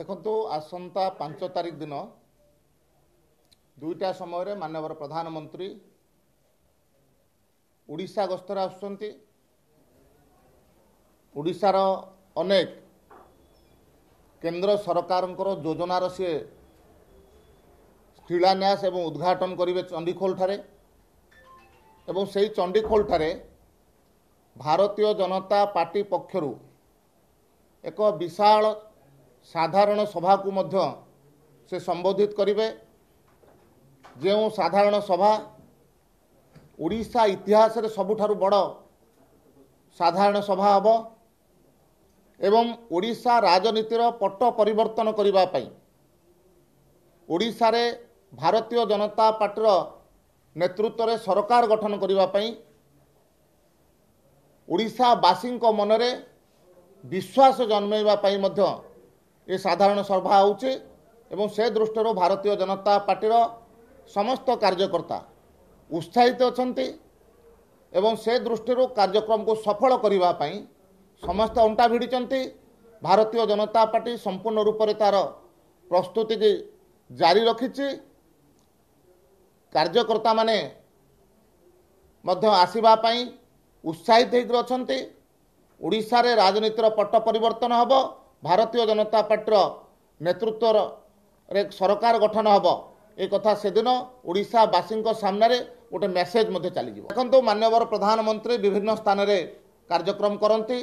ଦେଖନ୍ତୁ ଆସନ୍ତା ପାଞ୍ଚ ତାରିଖ ଦିନ ଦୁଇଟା ସମୟରେ ମାନ୍ୟବର ପ୍ରଧାନମନ୍ତ୍ରୀ ଓଡ଼ିଶା ଗସ୍ତରେ ଆସୁଛନ୍ତି ଓଡ଼ିଶାର ଅନେକ କେନ୍ଦ୍ର ସରକାରଙ୍କର ଯୋଜନାର ସିଏ ଶିଳାନ୍ୟାସ ଏବଂ ଉଦ୍ଘାଟନ କରିବେ ଚଣ୍ଡିଖୋଲଠାରେ ଏବଂ ସେହି ଚଣ୍ଡିଖୋଲଠାରେ ଭାରତୀୟ ଜନତା ପାର୍ଟି ପକ୍ଷରୁ ଏକ ବିଶାଳ ସାଧାରଣ ସଭାକୁ ମଧ୍ୟ ସେ ସମ୍ବୋଧିତ କରିବେ ଯେଉଁ ସାଧାରଣ ସଭା ଓଡ଼ିଶା ଇତିହାସରେ ସବୁଠାରୁ ବଡ଼ ସାଧାରଣ ସଭା ହେବ ଏବଂ ଓଡ଼ିଶା ରାଜନୀତିର ପଟ ପରିବର୍ତ୍ତନ କରିବା ପାଇଁ ଓଡ଼ିଶାରେ ଭାରତୀୟ ଜନତା ପାର୍ଟିର ନେତୃତ୍ୱରେ ସରକାର ଗଠନ କରିବା ପାଇଁ ଓଡ଼ିଶାବାସୀଙ୍କ ମନରେ ବିଶ୍ୱାସ ଜନ୍ମେଇବା ପାଇଁ ମଧ୍ୟ ଏ ସାଧାରଣ ସଭା ହେଉଛି ଏବଂ ସେ ଦୃଷ୍ଟିରୁ ଭାରତୀୟ ଜନତା ପାର୍ଟିର ସମସ୍ତ କାର୍ଯ୍ୟକର୍ତ୍ତା ଉତ୍ସାହିତ ଅଛନ୍ତି ଏବଂ ସେ ଦୃଷ୍ଟିରୁ କାର୍ଯ୍ୟକ୍ରମକୁ ସଫଳ କରିବା ପାଇଁ ସମସ୍ତେ ଅଣ୍ଟା ଭିଡ଼ିଛନ୍ତି ଭାରତୀୟ ଜନତା ପାର୍ଟି ସମ୍ପୂର୍ଣ୍ଣ ରୂପରେ ତା'ର ପ୍ରସ୍ତୁତି ଜାରି ରଖିଛି କାର୍ଯ୍ୟକର୍ତ୍ତାମାନେ ମଧ୍ୟ ଆସିବା ପାଇଁ ଉତ୍ସାହିତ ହୋଇକି ଅଛନ୍ତି ଓଡ଼ିଶାରେ ରାଜନୀତିର ପଟ ପରିବର୍ତ୍ତନ ହେବ ଭାରତୀୟ ଜନତା ପାର୍ଟିର ନେତୃତ୍ୱରେ ସରକାର ଗଠନ ହେବ ଏ କଥା ସେଦିନ ଓଡ଼ିଶାବାସୀଙ୍କ ସାମ୍ନାରେ ଗୋଟେ ମେସେଜ୍ ମଧ୍ୟ ଚାଲିଯିବ ଦେଖନ୍ତୁ ମାନ୍ୟବର ପ୍ରଧାନମନ୍ତ୍ରୀ ବିଭିନ୍ନ ସ୍ଥାନରେ କାର୍ଯ୍ୟକ୍ରମ କରନ୍ତି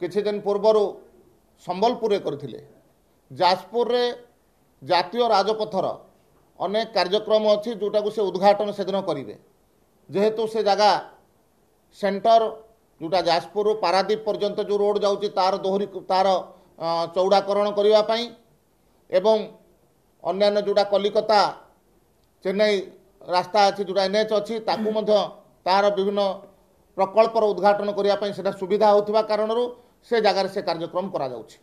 କିଛି ଦିନ ପୂର୍ବରୁ ସମ୍ବଲପୁରରେ କରିଥିଲେ ଯାଜପୁରରେ ଜାତୀୟ ରାଜପଥର ଅନେକ କାର୍ଯ୍ୟକ୍ରମ ଅଛି ଯେଉଁଟାକୁ ସେ ଉଦ୍ଘାଟନ ସେଦିନ କରିବେ ଯେହେତୁ ସେ ଜାଗା ସେଣ୍ଟର ଯେଉଁଟା ଯାଜପୁରରୁ ପାରାଦ୍ୱୀପ ପର୍ଯ୍ୟନ୍ତ ଯେଉଁ ରୋଡ଼ ଯାଉଛି ତା'ର ଦୋହରି ତା'ର ଚଉଡ଼ାକରଣ କରିବା ପାଇଁ ଏବଂ ଅନ୍ୟାନ୍ୟ ଯେଉଁଟା କଲିକତା ଚେନ୍ନାଇ ରାସ୍ତା ଅଛି ଯେଉଁଟା ଏନ୍ ଏଚ୍ ଅଛି ତାକୁ ମଧ୍ୟ ତାର ବିଭିନ୍ନ ପ୍ରକଳ୍ପର ଉଦ୍ଘାଟନ କରିବା ପାଇଁ ସେଇଟା ସୁବିଧା ହେଉଥିବା କାରଣରୁ ସେ ଜାଗାରେ ସେ କାର୍ଯ୍ୟକ୍ରମ କରାଯାଉଛି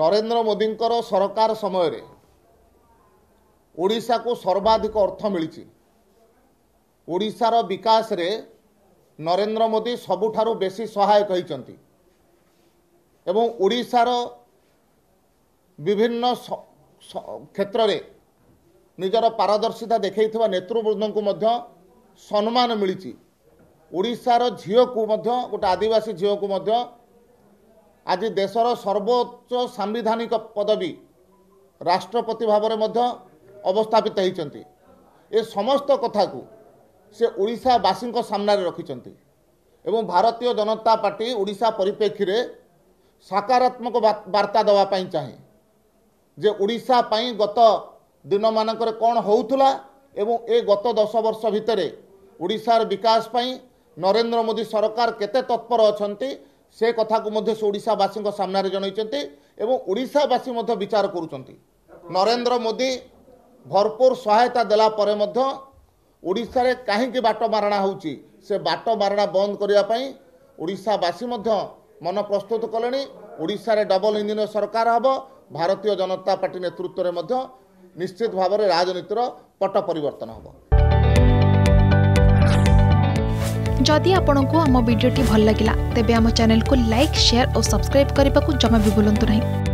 ନରେନ୍ଦ୍ର ମୋଦିଙ୍କର ସରକାର ସମୟରେ ଓଡ଼ିଶାକୁ ସର୍ବାଧିକ ଅର୍ଥ ମିଳିଛି ଓଡ଼ିଶାର ବିକାଶରେ ନରେନ୍ଦ୍ର ମୋଦି ସବୁଠାରୁ ବେଶୀ ସହାୟକ ହୋଇଛନ୍ତି ଏବଂ ଓଡ଼ିଶାର ବିଭିନ୍ନ କ୍ଷେତ୍ରରେ ନିଜର ପାରଦର୍ଶିତା ଦେଖାଇଥିବା ନେତୃବୃନ୍ଦଙ୍କୁ ମଧ୍ୟ ସମ୍ମାନ ମିଳିଛି ଓଡ଼ିଶାର ଝିଅକୁ ମଧ୍ୟ ଗୋଟେ ଆଦିବାସୀ ଝିଅକୁ ମଧ୍ୟ ଆଜି ଦେଶର ସର୍ବୋଚ୍ଚ ସାମ୍ବିଧାନିକ ପଦବୀ ରାଷ୍ଟ୍ରପତି ଭାବରେ ମଧ୍ୟ ଅବସ୍ଥାପିତ ହୋଇଛନ୍ତି ଏ ସମସ୍ତ କଥାକୁ ସେ ଓଡ଼ିଶାବାସୀଙ୍କ ସାମ୍ନାରେ ରଖିଛନ୍ତି ଏବଂ ଭାରତୀୟ ଜନତା ପାର୍ଟି ଓଡ଼ିଶା ପରିପ୍ରେକ୍ଷୀରେ ସାକାରାତ୍ମକ ବାର୍ତ୍ତା ଦେବା ପାଇଁ ଚାହେଁ ଯେ ଓଡ଼ିଶା ପାଇଁ ଗତ ଦିନମାନଙ୍କରେ କ'ଣ ହେଉଥିଲା ଏବଂ ଏ ଗତ ଦଶ ବର୍ଷ ଭିତରେ ଓଡ଼ିଶାର ବିକାଶ ପାଇଁ ନରେନ୍ଦ୍ର ମୋଦି ସରକାର କେତେ ତତ୍ପର ଅଛନ୍ତି ସେ କଥାକୁ ମଧ୍ୟ ସେ ଓଡ଼ିଶାବାସୀଙ୍କ ସାମ୍ନାରେ ଜଣାଇଛନ୍ତି ଏବଂ ଓଡ଼ିଶାବାସୀ ମଧ୍ୟ ବିଚାର କରୁଛନ୍ତି ନରେନ୍ଦ୍ର ମୋଦି ଭରପୁର ସହାୟତା ଦେଲା ପରେ ମଧ୍ୟ ଓଡ଼ିଶାରେ କାହିଁକି ବାଟ ମାରଣା ହେଉଛି ସେ ବାଟ ମାରଣା ବନ୍ଦ କରିବା ପାଇଁ ଓଡ଼ିଶାବାସୀ ମଧ୍ୟ মন প্রস্তুত কলে ওড়শার ডবল ইঞ্জিন সরকার হব ভারতীয় জনতা পার্টি নেতৃত্বের মধ্যে নিশ্চিত ভাবে রাজনীতির পট পরিবর্তন হব যদি আপনার আমার ভিডিওটি ভাল লাগিলা তেবে আমার চ্যানেল লাইক সেয়ার ও সবসক্রাইব করা জমা বি ভুলতু না